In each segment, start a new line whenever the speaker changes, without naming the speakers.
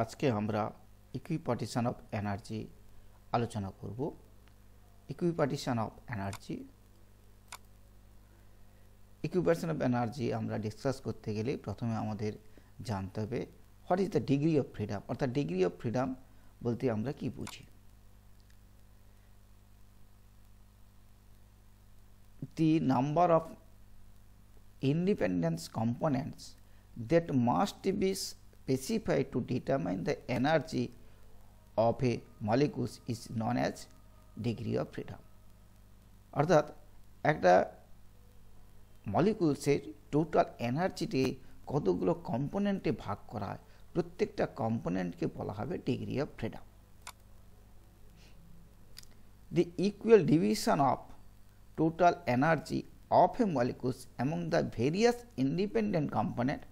আজকে আমরা equipartition of energy আলোচনা করব equipartition of energy equipartition of energy আমরা ডিসকাস করতে গেলে প্রথমে আমাদের জানতে হবে what is the degree of freedom অর্থাৎ ডিগ্রি অফ ফ্রিডাম বলতে আমরা কি বুঝি the number of independence components that must be specified to determine the energy of a molecule is known as degree of freedom অর্থাৎ একটা মলিকুলসের total এনার্জিটি কতগুলো কম্পোনেন্টে ভাগ করা হয় প্রত্যেকটা কম্পোনেন্টকে বলা হবে degree of freedom the equal division of total energy of a molecules among the various independent component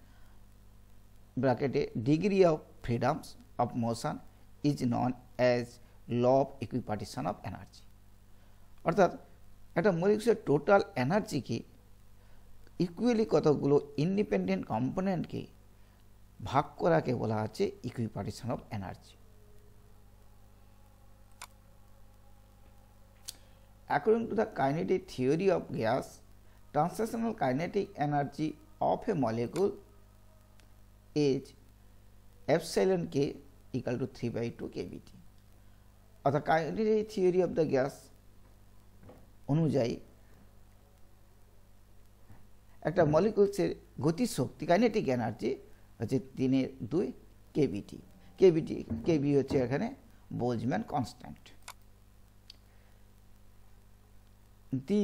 bracket a degree of freedoms of motion is known as law of equipartition of energy অর্থাৎ একটা মলিকুলের total এনার্জিকে equally কতগুলো independent কম্পোনেন্টকে ভাগ করাকে বলা হচ্ছে equipartition of energy According to the kinetic theory of gas, translational kinetic energy of a molecule is epsilon k equal to 3 by 2 kBT অর্থাৎ কাইন্ডের এই থিওরি অফ দ্য গ্যাস অনুযায়ী একটা মলিকুলসের গতিশক্তি কাইনেটিক এনার্জি হচ্ছে তিনের দুই কেবিটি কেবিটি কেবি হচ্ছে এখানে Boltzmann constant the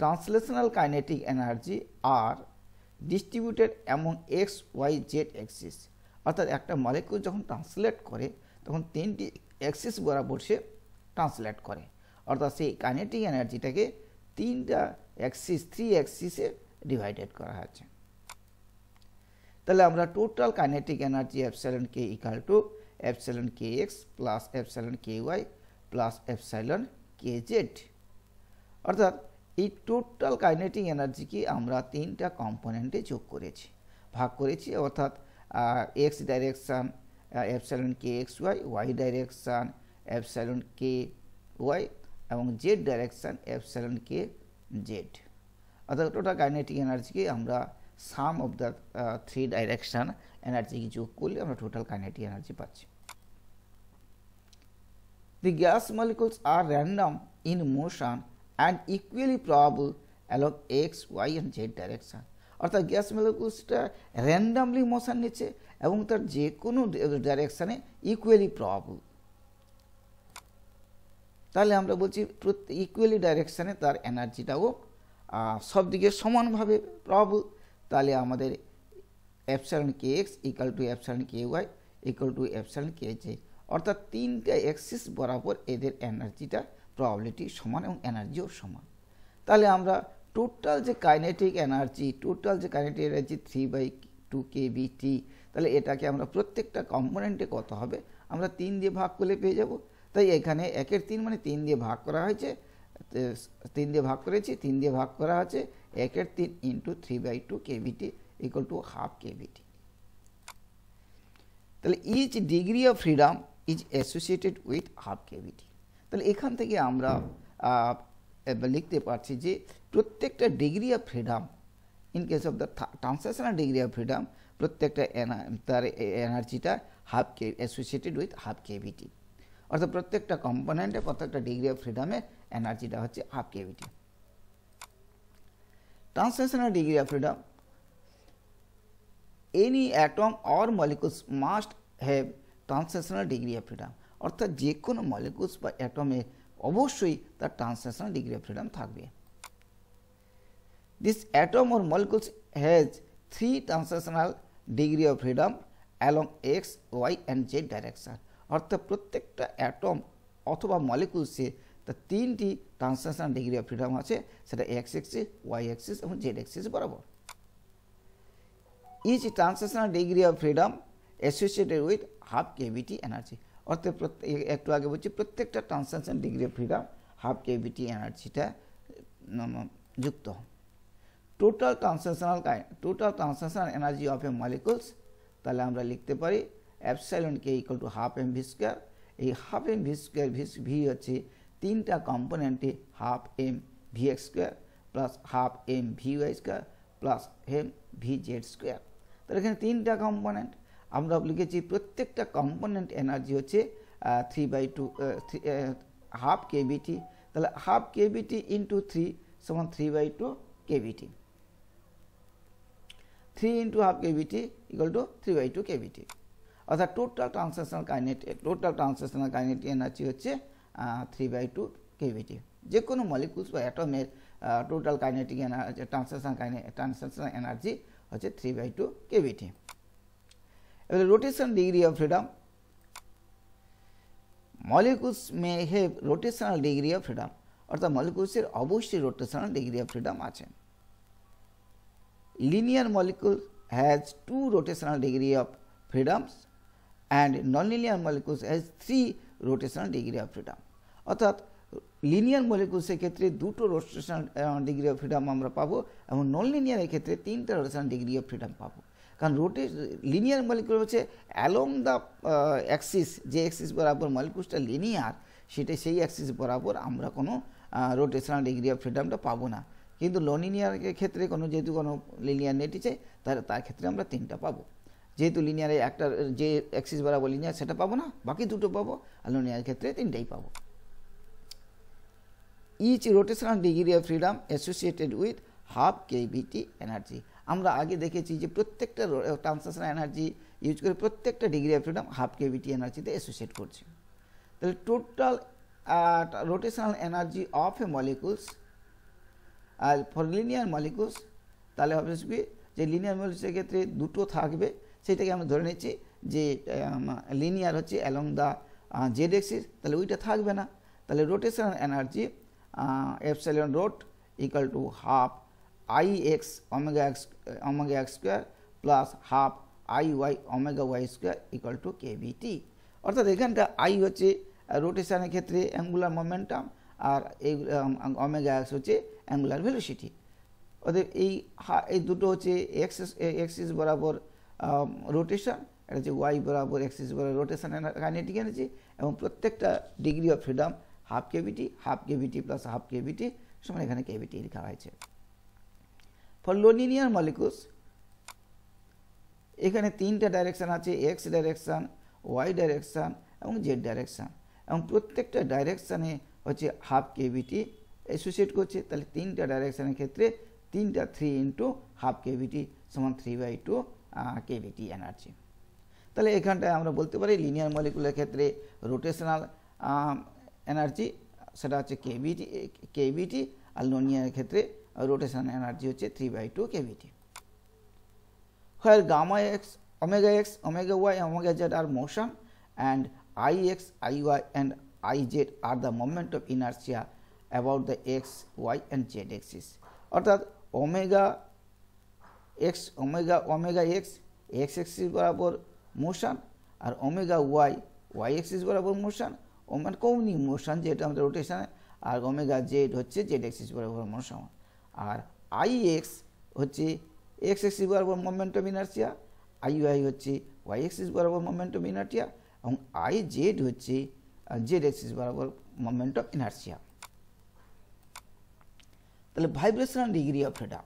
translational kinetic energy আর ডিস্ট্রিবিউটেড এমন এক্স ওয়াই জেড অ্যাক্সিস অর্থাৎ একটা মালিকুল যখন ট্রান্সলেট করে তখন তিনটি অ্যাক্সিস বরাবর সে ট্রান্সলেট করে অর্থাৎ সেই কাইনেটিক এনার্জিটাকে তিনটা অ্যাক্সিস থ্রি অ্যাক্সিসে ডিভাইডেড করা হয়েছে তাহলে আমরা total kinetic energy epsilon K equal to epsilon K X plus epsilon K Y plus epsilon K Z অর্থাৎ এই টোটাল কাইনেটিক এনার্জিকে আমরা তিনটা কম্পোনেন্টে যোগ করেছি ভাগ করেছি অর্থাৎ X direction epsilon K X Y Y direction epsilon K Y এবং Z direction epsilon K Z অর্থাৎ টোটাল কাইনেটিক এনার্জিকে আমরা sum of the three direction এনার্জিকে যোগ করলে আমরা টোটাল কাইনেটিক এনার্জি পাচ্ছি the gas molecules are random in motion and equally probable along x, y and z direction অর্থাৎ gas মলিকুলসটা র্যান্ডামলি মোশন নিচ্ছে এবং তার যে কোনো ডাইরেকশানে ইকুয়ালি প্রবল তাহলে আমরা বলছি ইকুয়ালি ডাইরেকশানে তার এনার্জিটাও সব দিকে সমানভাবে প্রবল তাহলে আমাদের epsilon K X equal to epsilon K Y equal to epsilon K Z অর্থাৎ তিনটা অ্যাক্সিস বরাবর এদের এনার্জিটা প্রবাবিলিটি সমান এবং এনার্জিও সমান তাহলে আমরা টোটাল যে কাইনেটিক এনার্জি টোটাল যে kinetic energy three by two B T তাহলে এটাকে আমরা প্রত্যেকটা কম্পোনেন্টে কত হবে আমরা তিন দিয়ে ভাগ করলে পেয়ে যাব তাই এখানে একের তিন মানে তিন দিয়ে ভাগ করা হয়েছে তিন দিয়ে ভাগ করেছি তিন দিয়ে ভাগ করা আছে একের তিন into three by two K T equal to half K BT তাহলে each degree of freedom is associated with half KVT তাহলে এখান থেকে আমরা লিখতে পারছি যে প্রত্যেকটা degree of freedom in case of the translational degree of freedom প্রত্যেকটা তার এনার্জিটা half K associated with half KVT অর্থাৎ প্রত্যেকটা কম্পোনেন্টে প্রত্যেকটা ডিগ্রি অফ ফ্রিডমের এনার্জিটা হচ্ছে half KVT translational degree of freedom any atom or molecules must have translational degree of freedom অর্থাৎ যে কোনো মলিকুলস বা অ্যাটমে অবশ্যই তার ট্রান্সলেশনাল ডিগ্রি অফ ফ্রিডম থাকবে this atom or molecules has three translational degree of freedom along X Y and Z direction অর্থাৎ প্রত্যেকটা অ্যাটম অথবা মলিকুলসে তার তিনটি ট্রান্সলেশনাল ডিগ্রি অফ ফ্রিডম আছে সেটা এক্স এক্সিস ওয়াই এক্সিস এবং জেড এক্সিস বরাবর each translational degree of freedom associated with half KVT energy অর্থাৎ একটু আগে বলছি প্রত্যেকটা translation degree of freedom half KVT এনার্জিটা যুক্ত total translational total translational energy of a molecules তাহলে আমরা লিখতে পারি epsilon K equal to half M V square এই half M V square V V হচ্ছে তিনটা কম্পোনেন্টে half M V X square plus half M V Y square plus M V Z square তাহলে এখানে তিনটা কম্পোনেন্ট আমরা লিখেছি প্রত্যেকটা কম্পোনেন্ট এনার্জি হচ্ছে three by two half KBT তাহলে হাফ কেবিটি ইন্টু থ্রি সমান three by two KBT three into half KBT equal to three by two KBT অর্থাৎ total translational kinetic total translational kinetic energy হচ্ছে three by two KVT যে কোনো molecules বা অ্যাটমের total kinetic energy translation kinetic ট্রান্সাকশনাল energy হচ্ছে three by two KVT with a rotation degree of molecules may have rotational degree of freedom অর্থাৎ মলিকুলসের অবশ্যই rotational degree of freedom আছে linear molecule has two rotational degree of freedoms and non linear molecules has three rotational degree of freedom অর্থাৎ linear মলিকুলসের ক্ষেত্রে দুটো rotational degree of freedom আমরা পাবো এবং নন লিনিয়ারের ক্ষেত্রে তিনটা রোটেশনাল ডিগ্রি অফ ফ্রিডম পাবো কারণ রোটেশ লিনিয়ার মলিকুল হচ্ছে অ্যালং দ্য অ্যাক্সিস যে অ্যাক্সিস বরাবর মলিকুলসটা লিনিয়ার সেটা সেই অ্যাক্সিস বরাবর আমরা কোনো রোটেশনাল ডিগ্রি অফ ফ্রিডমটা পাবো না কিন্তু লনিনিয়ারের ক্ষেত্রে কোনো যেহেতু কোনো লিনিয়ার নেটিছে তাহলে তার ক্ষেত্রে আমরা তিনটা পাবো যেহেতু লিনিয়ারে একটা যে অ্যাক্সিস বরাবর লিনিয়ার সেটা পাবো না বাকি দুটো পাবো আর লিনিয়ার ক্ষেত্রে তিনটাই পাবো each rotational degree of freedom associated with half KVT energy আমরা আগে দেখেছি যে প্রত্যেকটা ট্রান্সলেশন এনার্জি ইউজ করে প্রত্যেকটা degree of freedom half KVT এনার্জিতে অ্যাসোসিয়েট করছে তাহলে total rotational energy of a molecules are for linear molecules তাহলে কি যে লিনিয়ার মলিকুলসের ক্ষেত্রে দুটো থাকবে সেটাকে আমরা ধরে নিচ্ছি যে লিনিয়ার হচ্ছে অ্যালং দ্য জেড এক্সিস তাহলে ওইটা থাকবে না তাহলে rotational energy epsilon rot equal to half i x omega x uh, omega x square plus half i y omega y square equal to kbt অর্থাৎ এখানটা i হচ্ছে রোটেশনের ক্ষেত্রে অ্যাঙ্গুলার মোমেন্টাম আর এই অমেগা এক্স হচ্ছে অ্যাঙ্গুলার ভেলোসিটি অতএব এই এই দুটো হচ্ছে এক্স এক্সিস বরাবর রোটেশন এটা হচ্ছে ওয়াই বরাবর এক্সিস বরাবর রোটেশন কাইনেটিক এনেছি এবং প্রত্যেকটা degree of freedom half KVT half KVT plus half KVT সমান এখানে কেভিটি লেখা হয়েছে ফর লোনিনিয়ার মলিকুলস এখানে তিনটা ডাইরেকশান আছে এক্স ডাইরেকশান ওয়াই ডাইরেকশান এবং জেড ডাইরেকশান এবং প্রত্যেকটা ডাইরেকশানে হচ্ছে হাফ কেভিটি অ্যাসোসিয়েট করছে তাহলে তিনটা ডাইরেকশানের ক্ষেত্রে তিনটা থ্রি ইন্টু হাফ কেভিটি সমান three by two KVT energy তাহলে এখানটায় আমরা বলতে পারি লিনিয়ার মলিকুলের ক্ষেত্রে রোটেশনাল এনার্জি সেটা হচ্ছে কেভিটি কেভিটি আর লোনিয়ার ক্ষেত্রে rotation energy হচ্ছে 3 by 2 kVt where gamma x omega x omega y omega z are motion and ix iy and iz are the moment of inertia about the x y and z axis অর্থাৎ omega X omega omega X X axis বরাবর motion আর omega Y Y axis বরাবর motion ওমান কৌনি motion যেটা আমাদের রোটেশানে আর ওমেগা জেড হচ্ছে জেড অ্যাক্সিস বরাবর মোশন আর আই এক্স হচ্ছে এক্স এক্সিস বরাবর অফ ইনার্সিয়া আই ওয়াই হচ্ছে ওয়াই এক্সিস বরাবর অফ ইনার্টিয়া এবং আই জেড হচ্ছে জেড এক্সিস বরাবর মোমেন্টাম ইনার্সিয়া তাহলে ভাইব্রেশনাল ডিগ্রি অফ ফ্রিডম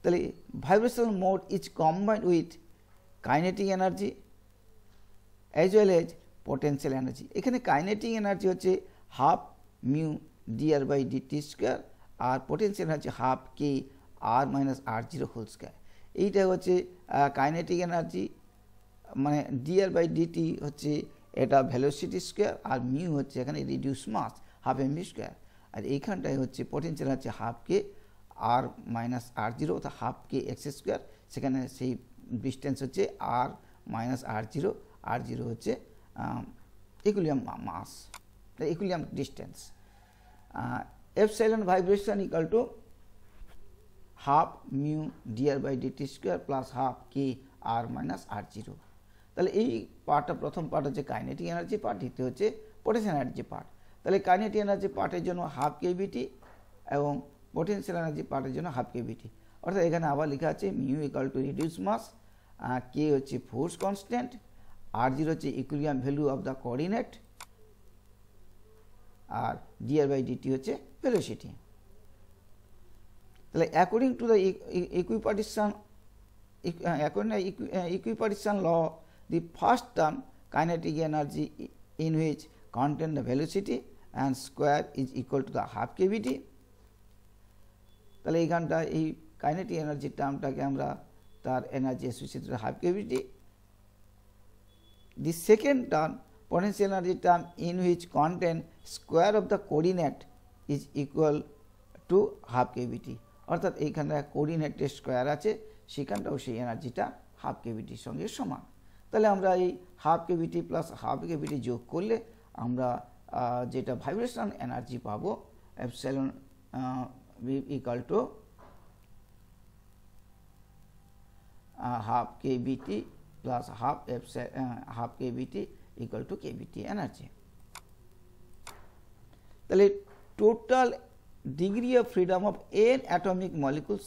তাহলে vibrational mode is combined with kinetic energy as well as potential energy এখানে kinetic energy হচ্ছে half mu D R by D T square আর potential হচ্ছে half K R minus R zero whole square এইটা হচ্ছে kinetic energy মানে D R by D T হচ্ছে এটা velocity square আর মিউ হচ্ছে এখানে reduce mass half M square আর এইখানটায় হচ্ছে পোটেন্সিয়াল হচ্ছে half K R minus R zero অর্থাৎ হাফ কে এক্স স্কোয়ার সেখানে সেই ডিস্টেন্স হচ্ছে আর minus R zero R zero হচ্ছে equilibrium mass equilibrium distance epsilon vibration equal to half mu dr by dt square plus half k r minus r zero তাহলে এই পার্টটা প্রথম part হচ্ছে kinetic energy part দ্বিতীয় হচ্ছে potential energy part তাহলে kinetic energy পার্টের জন্য হাফ কেভিটি এবং পোটেন্সিয়াল এনার্জি পার্টের জন্য হাফ কেভিটি অর্থাৎ এখানে আবার লেখা আছে mu equal to reduce mass K হচ্ছে ফোর্স কনস্ট্যান্ট আর জিরো হচ্ছে equilibrium value of the coordinate আর ডিআর বাই ডিটি হচ্ছে ভেলোসিটি তাহলে according to the equipartition according equipartition law the first term kinetic energy in which contain the velocity and square is equal to the half KVT তাহলে এইখানটা এই kinetic energy টার্মটাকে আমরা তার energy associated half KVT the second term potential energy term in which content square of the coordinate is equal to half KVT অর্থাৎ এইখানে কোঅর্ডিনেটের square আছে সেখানটাও সেই এনার্জিটা হাফ কেভিটির সঙ্গে সমান তাহলে আমরা এই half KVT plus half KVT যোগ করলে আমরা যেটা ভাইব্রেশন এনার্জি পাবো epsilon equal to half KVT plus half half KVT equal to KVT energy তাহলে total degree of freedom of N atomic molecules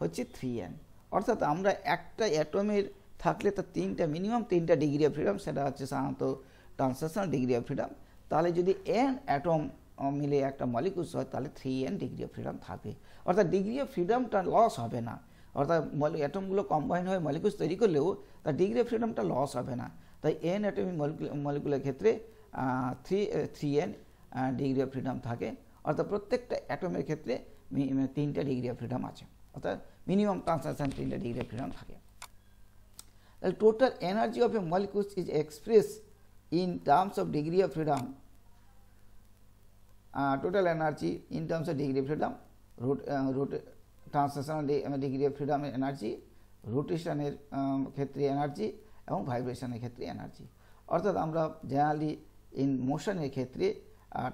হচ্ছে থ্রি এন অর্থাৎ আমরা একটা অ্যাটমের থাকলে তার তিনটা মিনিমাম তিনটা ডিগ্রি অফ ফ্রিডম সেটা হচ্ছে সাধারণত ট্রান্সলেশনাল ডিগ্রি অফ ফ্রিডম তাহলে যদি এন অ্যাটম মিলে একটা মলিকুলস হয় তাহলে three N degree of freedom থাকে অর্থাৎ ডিগ্রি অফ ফ্রিডমটা লস হবে না অর্থাৎ অ্যাটমগুলো কম্বাইন হয়ে মলিকুলস তৈরি করলেও তার ডিগ্রি অফ ফ্রিডমটা লস হবে না তাই এন অ্যাটমিক মলিকুলের ক্ষেত্রে three three N degree of freedom থাকে অর্থাৎ প্রত্যেকটা অ্যাটমের ক্ষেত্রে মানে তিনটা ডিগ্রি অফ ফ্রিডম আছে অর্থাৎ মিনিমাম ট্রান্সলেশন তিনটা ডিগ্রি অফ ফ্রিডম থাকে তাহলে total energy of a molecules is express in terms of degree of freedom total energy in terms of degree of freedom rot rot translational degree of ফ্রিডমের energy রোটেশনের ক্ষেত্রে energy এবং ভাইব্রেশনের ক্ষেত্রে energy অর্থাৎ আমরা generally in মোশনের ক্ষেত্রে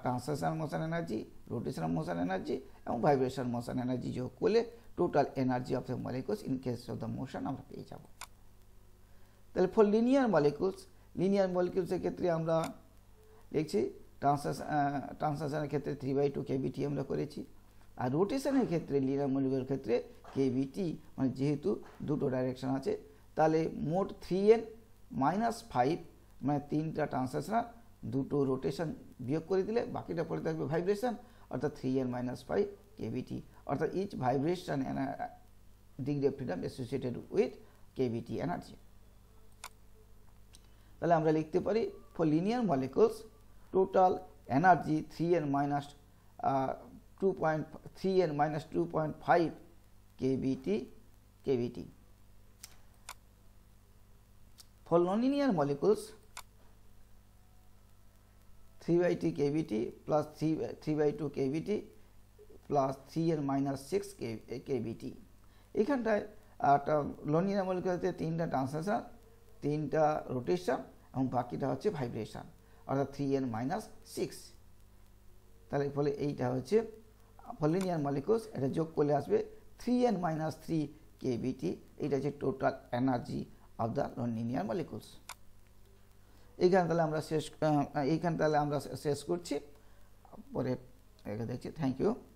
translation motion energy rotation motion energy এবং ভাইব্রেশন মোশন এনার্জি যোগ করলে total energy of the molecules in case of the motion আমরা পেয়ে যাব তাহলে ফর লিনিয়ার মলিকুলস লিনিয়ার মলিকুলসের ক্ষেত্রে আমরা দেখছি ট্রান্সলেশন ট্রান্সলেশনের ক্ষেত্রে থ্রি বাই টু কেবিটি আমরা করেছি আর রোটেশনের ক্ষেত্রে লিনিয়ার মলিকুলের ক্ষেত্রে কেবিটি মানে যেহেতু দুটো ডাইরেকশন আছে তাহলে মোট থ্রি এন মাইনাস ফাইভ মানে তিনটা ট্রান্সলেশনার দুটো রোটেশন বিয়োগ করে দিলে বাকিটা পড়ে থাকবে ভাইব্রেশন অর্থাৎ three N minus five KVT অর্থাৎ each vibration degree of freedom associated with KVT energy তাহলে আমরা লিখতে পারি for linear molecules total energy three N minus two point three N minus two point five KVT KVT for nonlinear molecules 3 by t kVt plus 3 by, 3 by 2 kVt plus three এর minus six T এখানটায় একটা লোনিয়া মলিকুলাতে তিনটা translation তিনটা rotation এবং বাকিটা হচ্ছে vibration অর্থাৎ three এর মাইনাস সিক্স তাহলে ফলে এইটা হচ্ছে ফলিনিয়ার মলিকুলস এটা যোগ করলে আসবে three N minus three KBT এইটা হচ্ছে total energy of the nonlinear molecules এইখানে তাহলে আমরা শেষ এইখানে তাহলে আমরা শেষ করছি পরে দেখছি থ্যাংক ইউ